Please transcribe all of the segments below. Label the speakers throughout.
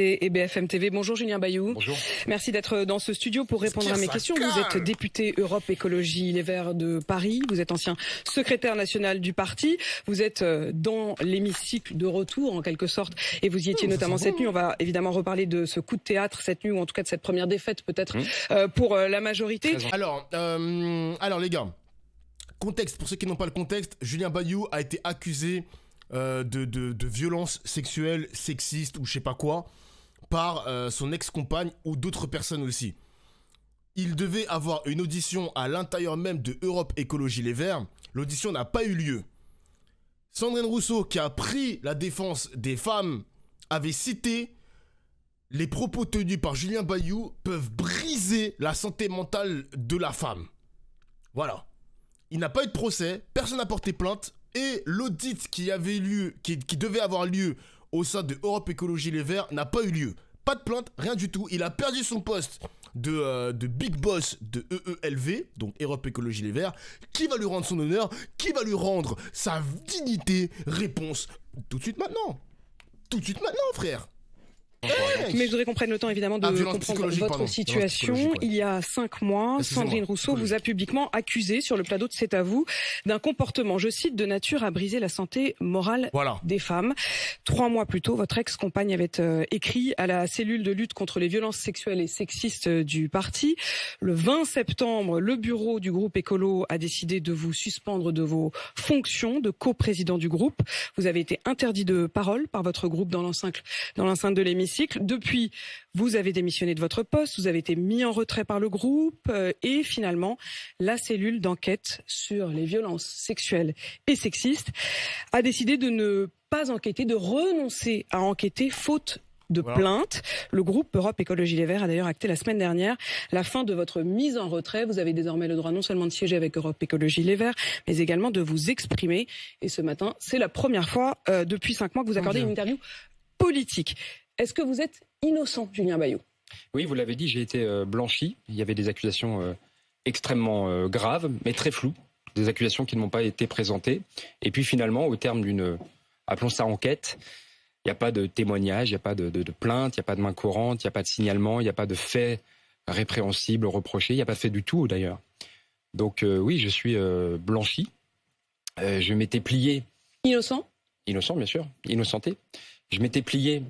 Speaker 1: BFM TV. Bonjour Julien Bayou. Bonjour. Merci d'être dans ce studio pour répondre à mes questions. Vous êtes député Europe Écologie Les Verts de Paris. Vous êtes ancien secrétaire national du parti. Vous êtes euh, dans l'hémicycle de retour en quelque sorte et vous y étiez notamment cette nuit. On va évidemment reparler de ce coup de théâtre cette nuit ou en tout cas de cette première défaite peut-être mmh.
Speaker 2: euh, pour euh, la majorité. Alors, alors les gars, contexte pour ceux qui n'ont pas le contexte, Julien Bayou a été accusé de, de, de violence sexuelle, sexiste ou je sais pas quoi par euh, son ex-compagne ou d'autres personnes aussi. Il devait avoir une audition à l'intérieur même de Europe Écologie Les Verts. L'audition n'a pas eu lieu. Sandrine Rousseau, qui a pris la défense des femmes, avait cité les propos tenus par Julien Bayou peuvent briser la santé mentale de la femme. Voilà. Il n'a pas eu de procès, personne n'a porté plainte, et l'audit qui avait lieu, qui devait avoir lieu au sein de Europe Écologie Les Verts n'a pas eu lieu. Pas de plainte, rien du tout. Il a perdu son poste de, euh, Big Boss de EELV, donc Europe Écologie Les Verts. Qui va lui rendre son honneur Qui va lui rendre sa dignité Réponse tout de suite maintenant. Tout de suite maintenant, frère. Mais je voudrais qu'on prenne le temps évidemment de ah, comprendre votre situation. Il
Speaker 1: y a cinq mois, Sandrine Rousseau vous a publiquement accusé sur le plateau de C'est à vous d'un comportement, je cite, de nature à briser la santé morale des femmes. Trois mois plus tôt, votre ex-compagne avait euh, écrit à la cellule de lutte contre les violences sexuelles et sexistes euh, du parti. Le 20 septembre, le bureau du groupe écolo a décidé de vous suspendre de vos fonctions de coprésident du groupe. Vous avez été interdit de parole par votre groupe dans l'enceinte de l'émission cycle. Depuis, vous avez démissionné de votre poste, vous avez été mis en retrait par le groupe euh, et finalement, la cellule d'enquête sur les violences sexuelles et sexistes a décidé de ne pas enquêter, de renoncer à enquêter faute de plainte. Le groupe Europe Écologie Les Verts a d'ailleurs acté la semaine dernière la fin de votre mise en retrait. Vous avez désormais le droit non seulement de siéger avec Europe Écologie Les Verts, mais également de vous exprimer. Et ce matin, c'est la première fois euh, depuis cinq mois que vous accordez une interview politique. Est-ce que vous êtes innocent, Julien Bayou
Speaker 3: Oui, vous l'avez dit, j'ai été euh, blanchi. Il y avait des accusations euh, extrêmement euh, graves, mais très floues, des accusations qui ne m'ont pas été présentées. Et puis finalement, au terme d'une, appelons ça enquête, il n'y a pas de témoignage, il n'y a pas de, plainte, il n'y a pas de main courante, il n'y a pas de signalement, il n'y a pas de fait répréhensible, reproché, il n'y a pas fait du tout d'ailleurs. Donc oui, je suis blanchi. je m'étais plié. Innocent Innocent, bien sûr. Innocenté. Je m'étais plié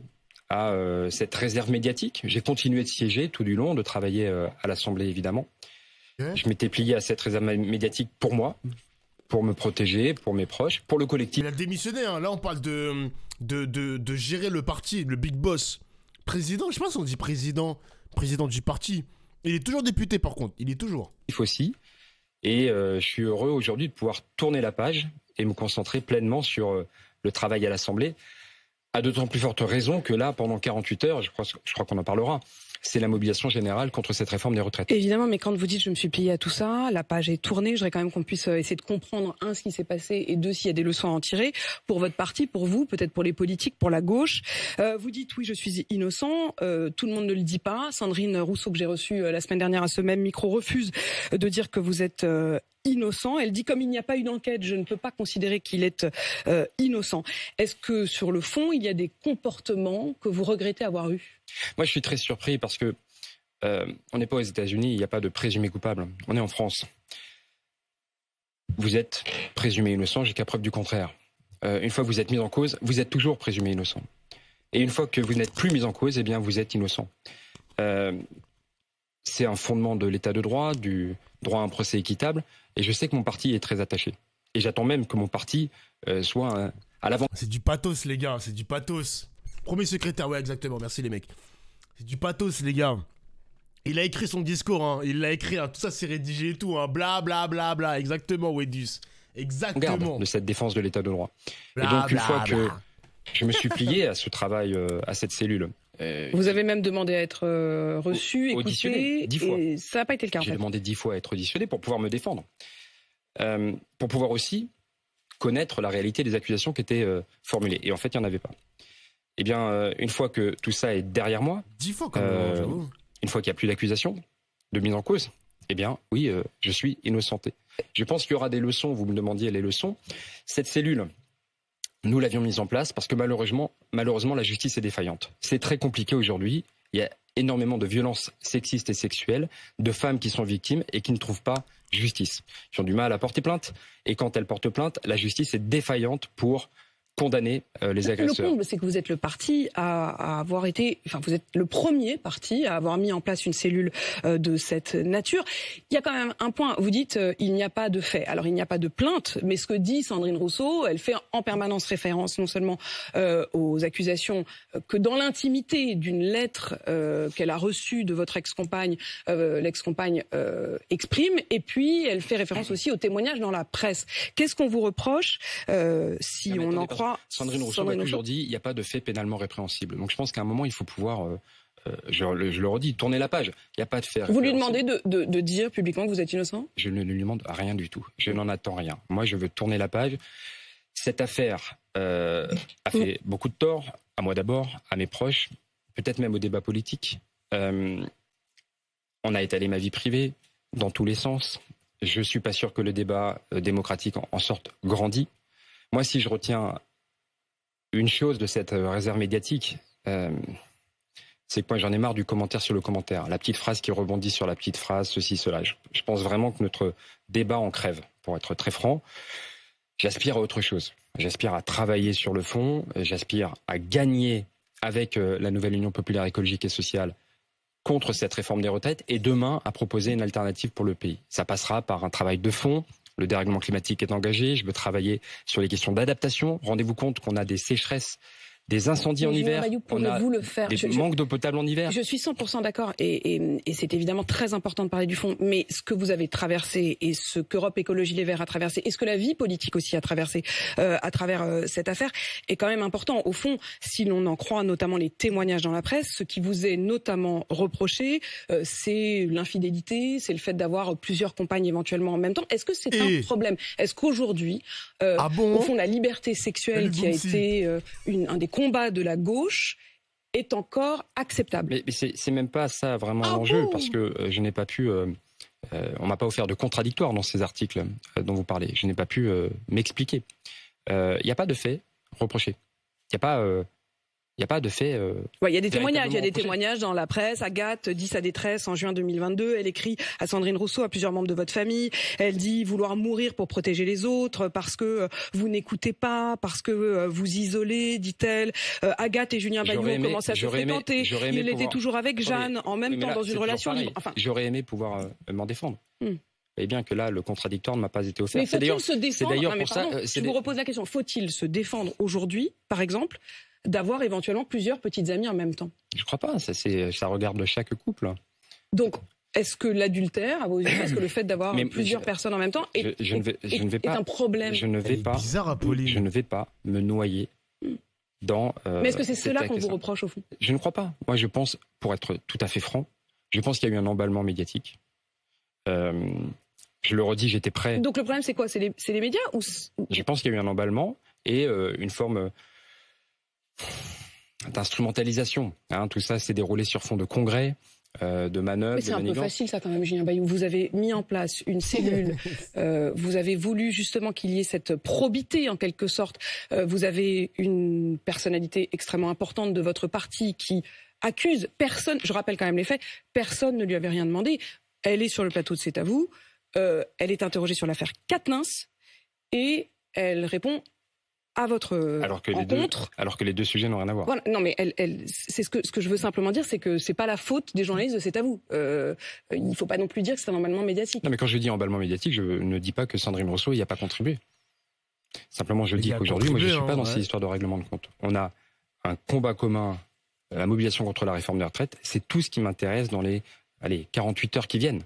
Speaker 3: à euh, cette réserve médiatique. J'ai continué de siéger tout du long, de travailler euh, à l'Assemblée évidemment. Je m'étais plié à cette réserve médiatique pour moi, pour me protéger, pour mes proches, pour le collectif.
Speaker 2: Il a démissionné, hein. là on parle de de, gérer le parti, le big boss. Président, je sais pas dit président, président du parti. Il est toujours député par contre, il est toujours.
Speaker 3: Il faut aussi. Et euh, je suis heureux aujourd'hui de pouvoir tourner la page et me concentrer pleinement sur le travail à l'Assemblée. À d'autant plus forte raison que là, pendant 48 heures, je crois, je crois qu'on en parlera, c'est la mobilisation générale contre cette réforme des retraites.
Speaker 1: Évidemment, mais quand vous dites je me suis plié à tout ça, la page est tournée, je quand même qu'on puisse euh, essayer de comprendre, un, ce qui s'est passé, et deux, s'il y a des leçons à en tirer, pour votre parti, pour vous, peut-être pour les politiques, pour la gauche. Euh, vous dites, oui, je suis innocent, euh, tout le monde ne le dit pas. Sandrine Rousseau, que j'ai reçue la semaine dernière à ce même micro, refuse de dire que vous êtes innocent. Elle dit comme il n'y a pas eu d'enquête, je ne peux pas considérer qu'il est innocent. Est-ce que sur le fond, il y a des comportements que vous regrettez avoir eus
Speaker 3: moi, je suis très surpris parce que euh, on n'est pas aux États-Unis, il n'y a pas de présumé coupable. On est en France. Vous êtes présumé innocent jusqu'à preuve du contraire. Euh, une fois que vous êtes mis en cause, vous êtes toujours présumé innocent. Et une fois que vous n'êtes plus mis en cause, eh bien, vous êtes innocent. Euh, c'est un fondement de l'état de droit, du droit à un procès équitable. Et je sais que mon parti est très attaché. Et j'attends même que mon parti
Speaker 2: soit à l'avant. C'est du pathos, les gars, c'est du pathos. Premier secrétaire, ouais, exactement. Merci les mecs. C'est du pathos, les gars. Il a écrit son discours, hein. Il l'a écrit, hein. tout ça c'est rédigé et tout, hein. Bla bla bla bla. Exactement, Wedus. Exactement.
Speaker 3: de cette défense de l'état de droit.
Speaker 2: et donc, une fois que
Speaker 3: je me suis plié à ce travail, euh, à cette cellule. Euh,
Speaker 1: Vous avez même demandé à être euh, reçu, écouté, dix fois. ça n'a pas été le cas. J'ai
Speaker 3: demandé dix fois à être auditionné pour pouvoir me défendre, pour pouvoir aussi connaître la réalité des accusations qui étaient formulées. Et en fait, il n'y en avait pas eh bien, euh, une fois que tout ça est derrière moi, euh, une fois qu'il n'y a plus d'accusation, de mise en cause, eh bien, oui, euh, je suis innocenté. Je pense qu'il y aura des leçons. Vous me demandiez les leçons. Cette cellule, nous l'avions mise en place parce que malheureusement, malheureusement, la justice est défaillante. C'est très compliqué aujourd'hui. Il y a énormément de violences sexistes et sexuelles, de femmes qui sont victimes et qui ne trouvent pas justice, qui ont du mal à porter plainte. Et quand elles portent plainte, la justice est défaillante pour condamner euh, les agresseurs. Le comble,
Speaker 1: c'est que vous êtes le parti à, à, avoir été, enfin, vous êtes le premier parti à avoir mis en place une cellule euh, de cette nature. Il y a quand même un point. Vous dites, euh, il n'y a pas de fait. Alors, il n'y a pas de plainte, mais ce que dit Sandrine Rousseau, elle fait en permanence référence non seulement aux accusations que dans l'intimité d'une lettre qu'elle a reçue de votre ex-compagne, l'ex-compagne exprime, et puis elle fait référence aussi aux témoignages dans la presse. Qu'est-ce qu'on vous reproche si on en croit Sandrine Rousseau a toujours
Speaker 3: dit, il n'y a pas de fait pénalement répréhensible. Donc je pense qu'à un moment, il faut pouvoir... Euh, euh, je, le, redis, tourner la page. Il n'y a pas de faire. Vous lui demandez
Speaker 1: de, dire publiquement que vous êtes innocent
Speaker 3: Je ne lui demande rien du tout. Je n'en attends rien. Moi, je veux tourner la page. Cette affaire euh, a mm. fait beaucoup de tort, à moi d'abord, à mes proches, peut-être même au débat politique. on a étalé ma vie privée dans tous les sens. Je ne suis pas sûr que le débat démocratique en, sorte grandit Moi, si je retiens une chose de cette euh, réserve médiatique, euh, c'est que moi j'en ai marre du commentaire sur le commentaire, la petite phrase qui rebondit sur la petite phrase, ceci, cela. Je, pense vraiment que notre débat en crève, pour être très franc. J'aspire à autre chose. J'aspire à travailler sur le fond, j'aspire à gagner avec euh, la nouvelle Union populaire écologique et sociale contre cette réforme des retraites et demain à proposer une alternative pour le pays. Ça passera par un travail de fond, le dérèglement climatique est engagé, je veux travailler sur les questions d'adaptation. Rendez-vous compte qu'on a des sécheresses des incendies en hiver, on le faire des manques d'eau potable en hiver.
Speaker 1: Je suis 100% d'accord et, et c'est évidemment très important de parler du fond. Mais ce que vous avez traversé et ce qu'Europe Écologie Les Verts a traversé et ce que la vie politique aussi a traversé euh, à travers euh, cette affaire est quand même important. Au fond, si l'on en croit notamment les témoignages dans la presse, ce qui vous est notamment reproché, euh, c'est l'infidélité, c'est le fait d'avoir plusieurs compagnes éventuellement en même temps. Est-ce que c'est un problème Est-ce qu'aujourd'hui, ah au fond, la liberté sexuelle qui a été une, un des combat de la gauche est encore acceptable.
Speaker 3: Mais, c'est même pas ça vraiment ah l'enjeu, parce que euh, je n'ai pas pu. Euh, euh, on m'a pas offert de contradictoire dans ces articles dont vous parlez. Je n'ai pas pu m'expliquer. Il n'y a pas de fait reproché. Il n'y a pas il n'y a pas de fait. Euh, il y a des témoignages. Il y a des
Speaker 1: témoignages dans la presse. Agathe dit sa détresse en juin 2022. Elle écrit à Sandrine Rousseau, à plusieurs membres de votre famille. Elle dit vouloir mourir pour protéger les autres parce que euh, vous n'écoutez pas, parce que euh, vous isolez, dit-elle. Agathe et Julien ont commencé à se fréquenter. Il était toujours avec Jeanne, en même temps dans une relation libre.
Speaker 3: J'aurais aimé pouvoir m'en défendre. Hmm. Et bien que là, le contradictoire ne m'a pas été offert. Mais faut-il se défendre Je vous
Speaker 1: repose la question. Faut-il se défendre aujourd'hui, par exemple d'avoir éventuellement plusieurs petites amies en même temps.
Speaker 3: Je ne crois pas, ça, ça regarde chaque couple.
Speaker 1: Donc, est-ce que l'adultère, à vos yeux, est-ce que le fait d'avoir plusieurs personnes en même temps est, un problème Je ne vais pas.
Speaker 3: Je ne vais pas me noyer hmm. dans. Euh, Mais est-ce que c'est cela qu'on vous reproche au fond Je ne crois pas. Moi, je pense, pour être tout à fait franc, je pense qu'il y a eu un emballement médiatique. Euh, je le redis, j'étais prêt. Donc
Speaker 1: le problème, c'est quoi C'est les, médias ou
Speaker 3: Je pense qu'il y a eu un emballement et euh, une forme d'instrumentalisation. Hein, tout ça s'est déroulé sur fond de congrès. Euh, de manœuvres. C'est un peu facile
Speaker 1: ça quand même, Julien Bayou. Vous avez mis en place une cellule, euh, vous avez voulu justement qu'il y ait cette probité en quelque sorte. Euh, vous avez une personnalité extrêmement importante de votre parti qui accuse personne, je rappelle quand même les faits, personne ne lui avait rien demandé. Elle est sur le plateau de C'est à vous, elle est interrogée sur l'affaire Katnins et elle répond à votre alors que Les deux,
Speaker 3: alors que les deux sujets n'ont rien à voir.
Speaker 1: Non, mais elle, elle, c'est ce que, ce que je veux simplement dire, c'est que c'est pas la faute des journalistes C'est à vous. Euh, il faut pas non plus dire que c'est un emballement médiatique. Non,
Speaker 3: mais quand je dis emballement médiatique, je ne dis pas que Sandrine Rousseau n'y a pas contribué. Simplement, je dis qu'aujourd'hui, moi, je ne suis pas hein, dans ces histoires de règlement de compte. On a un combat commun, la mobilisation contre la réforme des retraites. C'est tout ce qui m'intéresse dans les allez, 48 heures qui viennent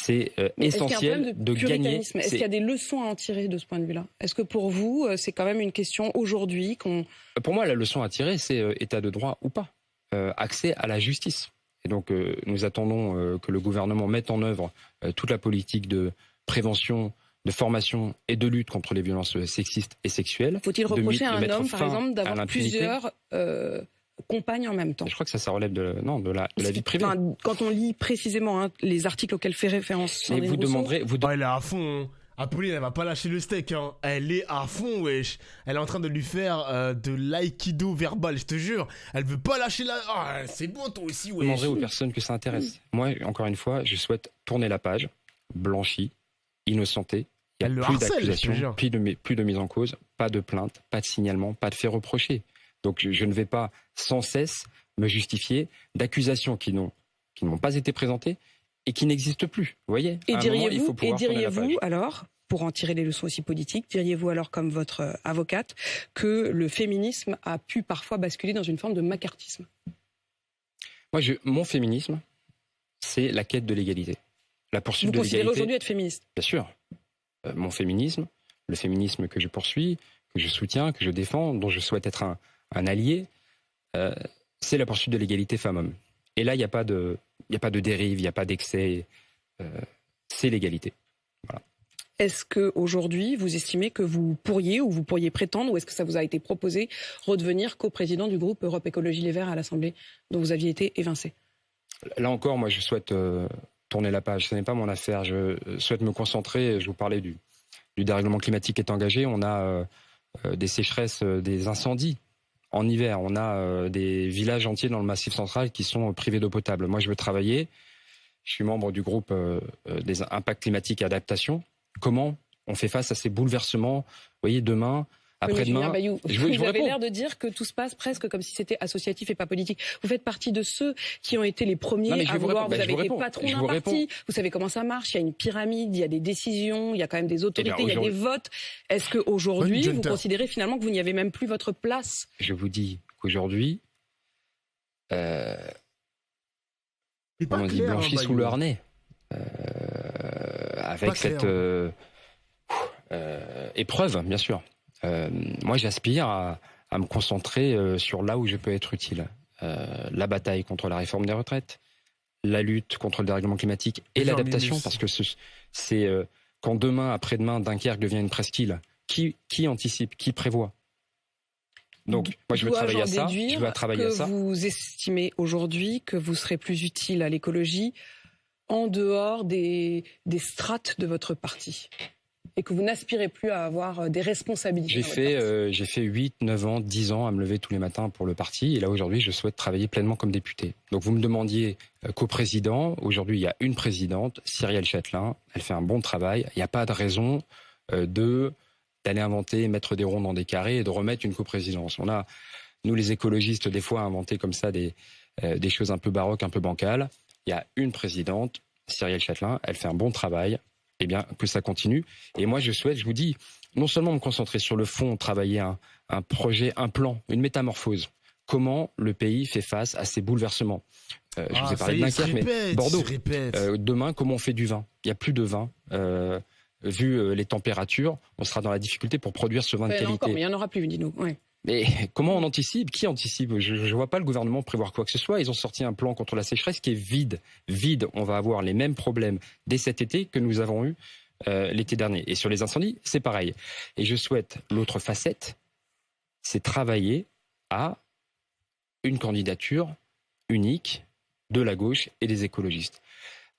Speaker 3: c'est euh, essentiel de, gagner. Est-ce qu'il y a des
Speaker 1: leçons à en tirer de ce point de vue-là Est-ce que pour vous, euh, c'est quand même une question aujourd'hui qu'on... Euh,
Speaker 3: pour moi, la leçon à tirer, c'est état de droit ou pas, accès à la justice. Et donc, nous attendons que le gouvernement mette en œuvre toute la politique de prévention, de formation et de lutte contre les violences sexistes et sexuelles.
Speaker 1: Faut-il reprocher à un homme, par exemple, d'avoir plusieurs
Speaker 3: compagne en même temps. Je crois que ça, ça
Speaker 2: relève de, non, de, la, de la vie privée.
Speaker 1: quand on lit précisément hein, les articles auxquels fait référence. Mais vous demanderez.
Speaker 2: Vous ah, elle est à fond. Hein. Apolline, elle va pas lâcher le steak. Hein. Elle est à fond, wesh. Elle est en train de lui faire euh, de l'aïkido verbal, je te jure. Elle veut pas lâcher la. Ah, c'est bon, toi aussi, wesh. Demandez aux personnes
Speaker 3: que ça intéresse. Mm. Moi, encore une fois, je souhaite tourner la page, blanchie, innocentée. Il n'y a plus d'accusation, plus de, plus de mise en cause, pas de plainte, pas de signalement, pas de fait reprocher. Donc je, ne vais pas sans cesse me justifier d'accusations qui n'ont qui n'ont pas été présentées et qui n'existent plus. Vous voyez Et diriez-vous
Speaker 1: alors pour en tirer les leçons aussi politiques, diriez-vous alors, comme votre avocate, que le féminisme a pu parfois basculer dans une forme de macartisme
Speaker 3: Moi, mon féminisme, c'est la quête de l'égalité. La poursuite Vous considérez aujourd'hui être féministe Bien sûr. Euh, mon féminisme, le féminisme que je poursuis, que je soutiens, que je défends, dont je souhaite être un, un allié, euh, c'est la poursuite de l'égalité femmes-hommes. Et là, il n'y a, pas de, dérive, il n'y a pas d'excès. Euh, c'est l'égalité.
Speaker 1: Est-ce que aujourd'hui vous estimez que vous pourriez ou vous pourriez prétendre, ou est-ce que ça vous a été proposé, redevenir coprésident du groupe Europe Écologie Les Verts à l'Assemblée, dont vous aviez été évincé
Speaker 3: Là encore, moi, je souhaite euh, tourner la page. Ce n'est pas mon affaire. Je souhaite me concentrer. Je vous parlais du, dérèglement climatique qui est engagé. On a des sécheresses, des incendies en hiver. On a euh, des villages entiers dans le Massif central qui sont euh, privés d'eau potable. Moi, je veux travailler. Je suis membre du groupe euh, des impacts climatiques et adaptation. Comment on fait face à ces bouleversements voyez, demain, après-demain. Bah, vous, avez l'air
Speaker 1: de dire que tout se passe presque comme si c'était associatif et pas politique. Vous faites partie de ceux qui ont été les premiers à vous Vous, bah, avez été patron d'un parti. Vous savez comment ça marche. Il y a une pyramide, il y a des décisions, il y a quand même des eh ben, autorités, il y a des votes. Est-ce qu'aujourd'hui, aujourd'hui, vous considérez finalement que vous n'y avez même plus votre place
Speaker 3: Je vous dis qu'aujourd'hui, euh, on dit hein, blanchi sous le harnais. Euh, avec cette euh, épreuve, bien sûr. Euh, moi, j'aspire à, me concentrer euh, sur là où je peux être utile. Euh, la bataille contre la réforme des retraites, la lutte contre le dérèglement climatique et l'adaptation, parce que c'est quand demain, après-demain, Dunkerque devient une presqu'île, qui, qui anticipe, qui prévoit donc, moi, je veux travailler à ça. Je veux travailler que à ça.
Speaker 1: Vous estimez aujourd'hui que vous serez plus utile à l'écologie en dehors des, des strates de votre parti et que vous n'aspirez plus à avoir euh, des responsabilités. J'ai
Speaker 3: fait, euh, fait 8, 9 ans, 10 ans à me lever tous les matins pour le parti. Et là, aujourd'hui, je souhaite travailler pleinement comme député. Donc, vous me demandiez euh, co-président. Aujourd'hui, il y a une présidente, Cyrielle Châtelain. Elle fait un bon travail. Il n'y a pas de raison de d'aller inventer, mettre des ronds dans des carrés et de remettre une coprésidence. On a, nous les écologistes, des fois inventé comme ça des, des choses un peu baroques, un peu bancales. Il y a une présidente, Cyrielle Châtelain, elle fait un bon travail eh bien, que ça continue. Et moi, je souhaite, je vous dis, non seulement me concentrer sur le fond, travailler un, un projet, un plan, une métamorphose. Comment le pays fait face à ces bouleversements euh, Je vous ai ah, parlé de mais Bordeaux. Euh, demain, comment on fait du vin Il n'y a plus de vin. Euh, vu les températures, on sera dans la difficulté pour produire ce vin de qualité. il
Speaker 1: n'y en aura plus, dis-nous. oui
Speaker 3: mais comment on anticipe Qui anticipe Je ne vois pas le gouvernement prévoir quoi que ce soit. Ils ont sorti un plan contre la sécheresse qui est vide. Vide, on va avoir les mêmes problèmes dès cet été que nous avons eu euh, l'été dernier. Et sur les incendies, c'est pareil. Et je souhaite l'autre facette, c'est travailler à une candidature unique de la gauche et des écologistes.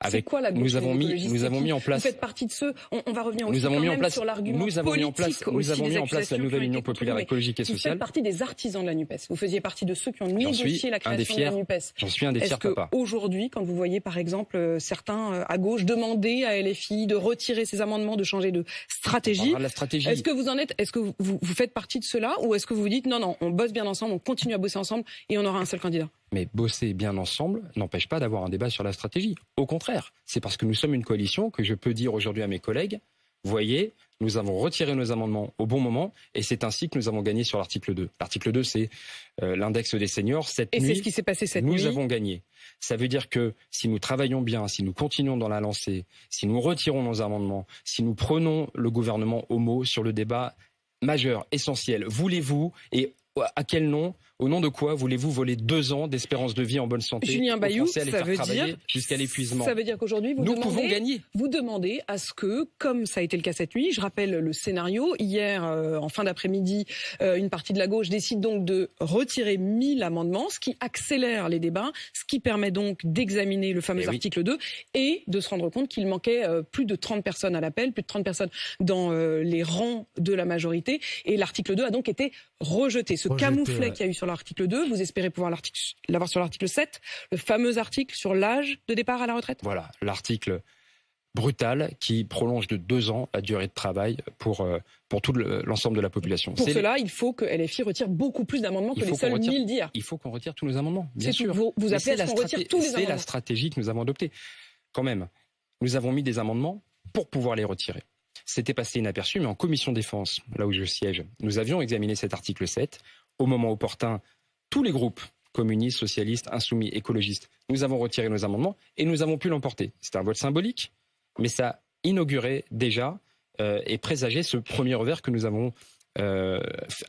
Speaker 3: Avec, quoi la nous avons mis, nous avons mis en place. Vous faites
Speaker 1: partie de ceux. On, va revenir aussi nous avons mis en place, sur l'argument Nous avons mis en place. Nous avons mis en place la nouvelle
Speaker 3: Union populaire écologique et sociale. Vous faites
Speaker 1: partie des artisans de la Nupes. Vous faisiez partie de ceux qui ont négocié la création de la Nupes. J'en suis un des fiers que Aujourd'hui, quand vous voyez par exemple euh, certains euh, à gauche demander à LFI de retirer ses amendements, de changer de stratégie, stratégie. est-ce que vous en êtes Est-ce que vous, vous, vous faites partie de cela ou est-ce que vous vous dites non non, on bosse bien ensemble, on continue à bosser ensemble et on aura un seul candidat
Speaker 3: mais bosser bien ensemble n'empêche pas d'avoir un débat sur la stratégie. Au contraire, c'est parce que nous sommes une coalition que je peux dire aujourd'hui à mes collègues, voyez, nous avons retiré nos amendements au bon moment et c'est ainsi que nous avons gagné sur l'article 2. L'article 2, c'est euh, l'index des seniors. Cette et c'est ce qui s'est
Speaker 1: passé cette nous nuit. Nous avons
Speaker 3: gagné. Ça veut dire que si nous travaillons bien, si nous continuons dans la lancée, si nous retirons nos amendements, si nous prenons le gouvernement au mot sur le débat majeur, essentiel, voulez-vous et à quel nom, au nom de quoi voulez-vous voler deux ans d'espérance de vie en bonne santé Julien Bayou, ça veut dire jusqu'à l'épuisement. Ça veut dire
Speaker 1: qu'aujourd'hui, vous demandez, Vous demandez à ce que, comme ça a été le cas cette nuit, je rappelle le scénario. Hier, euh, en fin d'après-midi, euh, une partie de la gauche décide donc de retirer 1000 amendements, ce qui accélère les débats, ce qui permet donc d'examiner le fameux eh article 2 et de se rendre compte qu'il manquait euh, plus de 30 personnes à l'appel, plus de 30 personnes dans les rangs de la majorité, et l'article 2 a donc été rejeté camouflet qu'il y a eu sur l'article 2. Vous espérez pouvoir l'avoir sur l'article 7, le fameux article sur l'âge de départ à la retraite. Voilà,
Speaker 3: l'article brutal qui prolonge de deux ans la durée de travail pour, euh, pour tout l'ensemble de la population. Pour cela,
Speaker 1: il faut que LFI retire beaucoup plus d'amendements que les seuls 1000 dire.
Speaker 3: Il faut qu'on retire tous nos amendements, bien sûr. Vous, vous appelez à tous amendements. C'est la stratégie que nous avons adoptée. Quand même, nous avons mis des amendements pour pouvoir les retirer. C'était passé inaperçu, mais en commission défense, là où je siège, nous avions examiné cet article 7. Au moment opportun, tous les groupes communistes, socialistes, insoumis, écologistes, nous avons retiré nos amendements et nous avons pu l'emporter. C'était un vote symbolique, mais ça inaugurait déjà euh, et présageait ce premier revers que nous avons euh,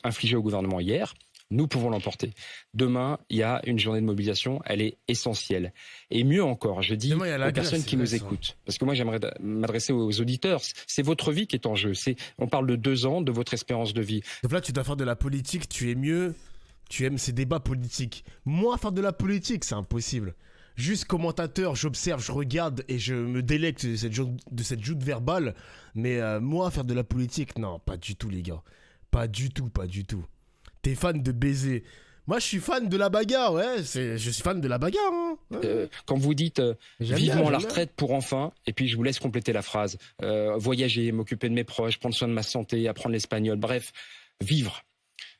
Speaker 3: infligé au gouvernement hier. Nous pouvons l'emporter. Demain, il y a une journée de mobilisation, elle est essentielle. Et mieux encore, je dis à aux personne personnes qui nous écoutent, parce que moi j'aimerais m'adresser aux auditeurs, c'est votre vie qui est en jeu. on parle de deux ans, de votre espérance de vie.
Speaker 2: là, tu dois faire de la politique, tu es mieux, tu aimes ces débats politiques. Moi, faire de la politique, c'est impossible juste commentateur, j'observe, je regarde et je me délecte de cette, joute, verbale. Mais euh, moi, faire de la politique, non, pas du tout, les gars. Pas du tout, pas du tout. T'es fan de baiser. Moi, je suis fan de la bagarre, ouais. Je suis fan de la bagarre. Hein. Euh, quand vous dites euh, vivement la retraite pour enfin,
Speaker 3: et puis je vous laisse compléter la phrase. Euh, voyager, m'occuper de mes proches, prendre soin de ma santé, apprendre l'espagnol, bref, vivre.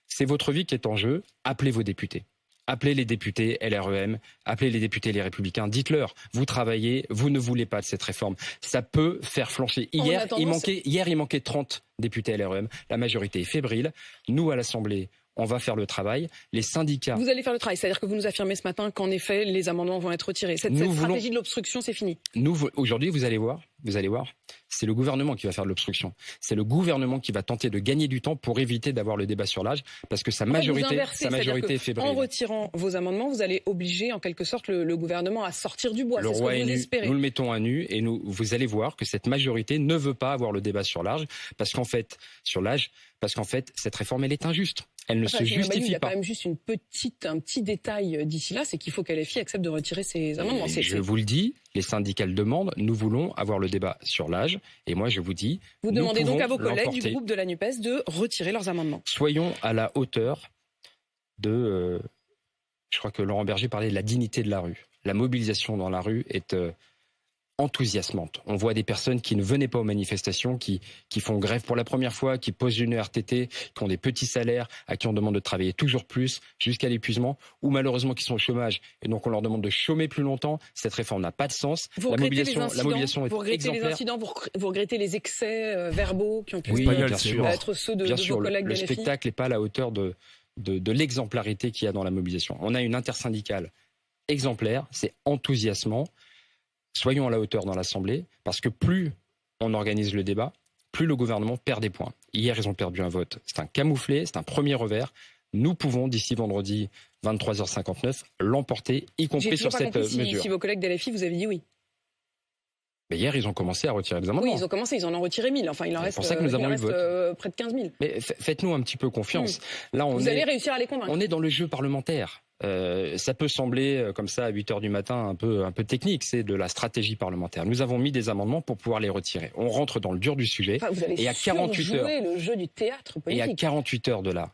Speaker 3: C'est votre vie qui est en jeu. Appelez vos députés. Appelez les députés LREM, appelez les députés les Républicains, dites-leur, vous travaillez, vous ne voulez pas de cette réforme. Ça peut faire flancher. Hier, il manquait, hier, il manquait 30 députés LREM, la majorité est fébrile. Nous, à l'Assemblée, on va faire le travail. Les syndicats. Vous
Speaker 1: allez faire le travail, c'est-à-dire que vous nous affirmez ce matin qu'en effet, les amendements vont être retirés. Cette, stratégie de l'obstruction, c'est fini.
Speaker 3: Nous, aujourd'hui, vous allez voir, vous allez voir, c'est le gouvernement qui va faire de l'obstruction. C'est le gouvernement qui va tenter de gagner du temps pour éviter d'avoir le débat sur l'âge, parce que sa majorité, sa majorité est En
Speaker 1: retirant vos amendements, vous allez obliger en quelque sorte le, gouvernement à sortir du bois. Le roi nous
Speaker 3: le mettons à nu, et vous allez voir que cette majorité ne veut pas avoir le débat sur l'âge, parce qu'en fait, sur l'âge, parce qu'en fait, cette réforme, elle est injuste. Elle ne ah, se bah, justifie pas. Il y a quand
Speaker 1: même juste une petite, un petit détail euh, d'ici là, c'est qu'il faut qu'elle accepte de retirer ses amendements. Je vous
Speaker 3: le dis, les syndicats demandent. Nous voulons avoir le débat sur l'âge. Et moi, je vous dis. Vous demandez donc à vos collègues du groupe
Speaker 1: de la NUPES de retirer leurs amendements.
Speaker 3: Soyons à la hauteur de. Euh, je crois que Laurent Berger parlait de la dignité de la rue. La mobilisation dans la rue est. Euh, enthousiasmante. On voit des personnes qui ne venaient pas aux manifestations, qui, qui font grève pour la première fois, qui posent une RTT, qui ont des petits salaires, à qui on demande de travailler toujours plus jusqu'à l'épuisement, ou malheureusement qui sont au chômage et donc on leur demande de chômer plus longtemps. Cette réforme n'a pas de sens. Vous la mobilisation, la mobilisation vous regrettez les incidents,
Speaker 2: vous,
Speaker 1: regrettez les excès euh, verbaux qui ont pu oui, bien sûr, être ceux de, bien sûr, vos collègues. Le, spectacle
Speaker 3: n'est pas à la hauteur de, de, de l'exemplarité qu'il y a dans la mobilisation. On a une intersyndicale exemplaire, c'est enthousiasmant soyons à la hauteur dans l'Assemblée, parce que plus on organise le débat, plus le gouvernement perd des points. Hier, ils ont perdu un vote. C'est un camouflet, c'est un premier revers. Nous pouvons, d'ici vendredi 23h59, l'emporter, y compris sur cette euh, si, mesure. Si vos
Speaker 1: collègues d'LFI vous avez dit oui.
Speaker 3: Mais hier, ils ont commencé à retirer des amendements. Oui,
Speaker 1: ils ont commencé, ils en ont retiré 1000. Enfin, il en reste, pour euh, euh, près de 15 000.
Speaker 3: Mais faites-nous un petit peu confiance. Hmm. Là, on vous allez
Speaker 1: réussir à les convaincre. On
Speaker 3: est dans le jeu parlementaire. Euh, ça peut sembler euh, comme ça à 8 heures du matin un peu un peu technique, c'est de la stratégie parlementaire. Nous avons mis des amendements pour pouvoir les retirer. On rentre dans le dur du sujet et à 48 heures
Speaker 1: le jeu du théâtre politique. Et à
Speaker 3: 48 heures de la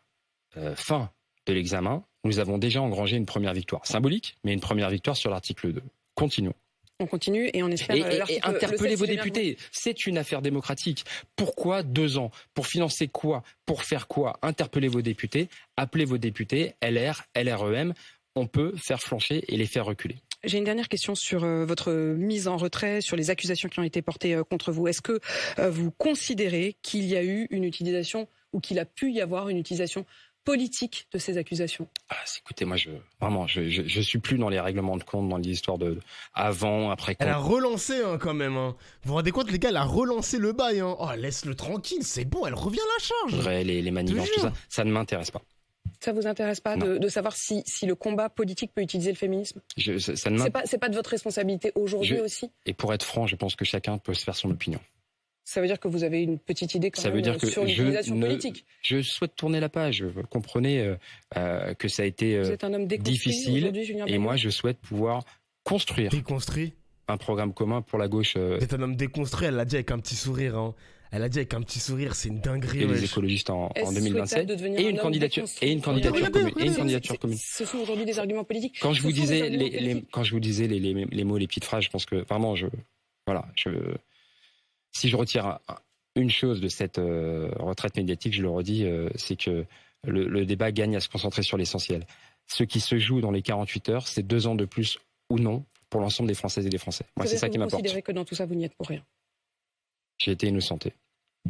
Speaker 3: euh, fin de l'examen, nous avons déjà engrangé une première victoire symbolique, mais une première victoire sur l'article 2. Continuons
Speaker 1: on continue et on espère. Et, euh, euh, interpeller vos députés. C'est
Speaker 3: une affaire démocratique. Pourquoi deux ans Pour financer quoi Pour faire quoi Interpellez vos députés, appelez vos députés, LR, LREM. On peut faire flancher et les faire reculer.
Speaker 1: J'ai une dernière question sur euh, votre mise en retrait, sur les accusations qui ont été portées contre vous. Est-ce que vous considérez qu'il y a eu une utilisation ou qu'il a pu y avoir une utilisation politique de ces accusations
Speaker 3: ah, Écoutez, moi, je, vraiment, je, suis plus dans les règlements de compte, dans l'histoire de, avant, après. Elle a
Speaker 2: relancé hein, quand même. Hein. Vous vous rendez compte, les gars, elle a relancé le bail. Hein. Oh, laisse-le tranquille, c'est bon, elle revient à la charge. les, les manigances, tout ça, ça ne m'intéresse pas.
Speaker 1: Ça vous intéresse pas de, savoir si, si, le combat politique peut utiliser le féminisme
Speaker 2: Ce
Speaker 3: ça, C'est pas,
Speaker 1: pas de votre responsabilité aujourd'hui aussi.
Speaker 3: Et pour être franc, je pense que chacun peut se faire son opinion.
Speaker 1: Ça veut dire que vous avez une petite idée quand ça même veut sur l'utilisation politique.
Speaker 3: Je souhaite tourner la page. comprenez euh, euh, que ça a été euh, difficile. Et moi, je souhaite pouvoir construire. un programme commun pour la gauche.
Speaker 2: C'est un homme déconstruit, elle l'a dit avec un petit sourire. Hein. Elle a dit avec un petit sourire, c'est une dinguerie. Et les écologistes en, 2027. Et une, candidature, et une candidature, commune, et une candidature commune.
Speaker 1: Ce sont aujourd'hui des arguments politiques. Quand je vous disais
Speaker 2: les,
Speaker 3: quand je vous disais les, les, mots, les petites phrases, je pense que vraiment, je, voilà, je, si je retire une chose de cette euh, retraite médiatique, je le redis, euh, c'est que le, débat gagne à se concentrer sur l'essentiel. Ce qui se joue dans les 48 heures, c'est deux ans de plus ou non pour l'ensemble des Françaises et des Français. Moi, c'est ça qui m'importe. Vous considérez
Speaker 1: que dans tout ça, vous n'y êtes pour rien
Speaker 3: J'ai été innocenté.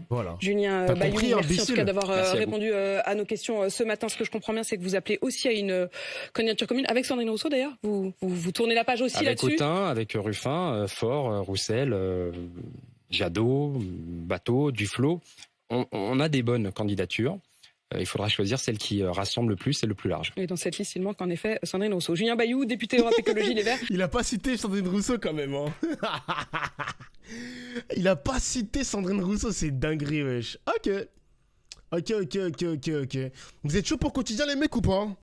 Speaker 1: Voilà. Julien euh, Bayou, merci en tout cas d'avoir répondu à, nos questions ce matin. Ce que je comprends bien, c'est que vous appelez aussi à une candidature commune avec Sandrine Rousseau d'ailleurs. Vous, tournez la page aussi là-dessus. Avec
Speaker 3: là avec Ruffin, Fort, Roussel. Jadot, Bateau, Duflo, on, on a des bonnes candidatures euh, il faudra choisir celle qui euh, rassemble le plus et le plus large.
Speaker 1: Et dans cette liste, il manque en effet Sandrine Rousseau. Julien Bayou, député Europe Écologie Les Verts.
Speaker 2: Il n'a pas cité Sandrine Rousseau quand même. Hein. il n'a pas cité Sandrine Rousseau, c'est dinguerie, wesh. Ok. Ok, ok, ok, ok, ok. Vous êtes chaud pour quotidien, les mecs, ou pas